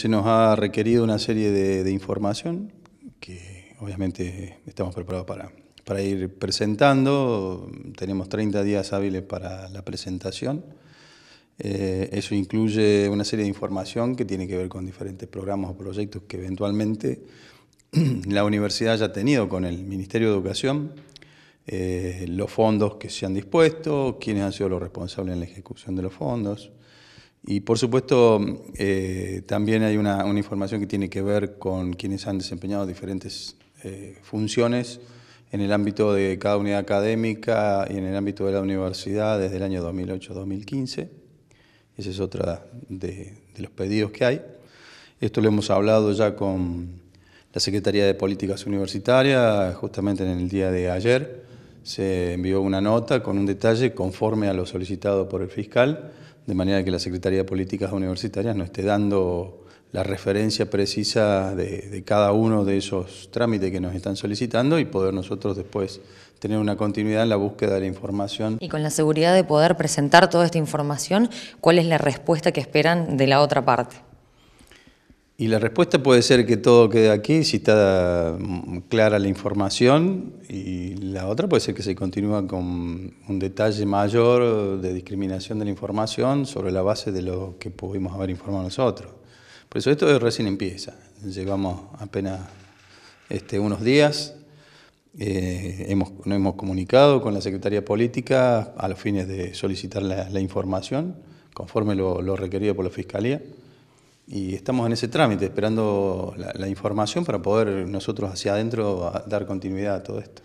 Se nos ha requerido una serie de, información que obviamente estamos preparados para, para, ir presentando. Tenemos 30 días hábiles para la presentación. Eh, eso incluye una serie de información que tiene que ver con diferentes programas o proyectos que eventualmente la universidad haya tenido con el Ministerio de Educación, eh, los fondos que se han dispuesto, quiénes han sido los responsables en la ejecución de los fondos, y por supuesto, eh, también hay una, información que tiene que ver con quienes han desempeñado diferentes eh, funciones en el ámbito de cada unidad académica y en el ámbito de la universidad desde el año 2008-2015. Ese es otro de, de, los pedidos que hay. Esto lo hemos hablado ya con la Secretaría de Políticas Universitarias, justamente en el día de ayer. Se envió una nota con un detalle conforme a lo solicitado por el fiscal de manera que la Secretaría de Políticas Universitarias nos esté dando la referencia precisa de, cada uno de esos trámites que nos están solicitando y poder nosotros después tener una continuidad en la búsqueda de la información. Y con la seguridad de poder presentar toda esta información, ¿cuál es la respuesta que esperan de la otra parte? Y la respuesta puede ser que todo quede aquí, si está mm, clara la información, y la otra puede ser que se continúa con un detalle mayor de discriminación de la información sobre la base de lo que pudimos haber informado nosotros. Por eso esto recién empieza, llevamos apenas este, unos días, eh, no hemos, comunicado con la Secretaría Política a los fines de solicitar la, información, conforme lo requerido por la Fiscalía y estamos en ese trámite, esperando la, información para poder nosotros hacia adentro dar continuidad a todo esto.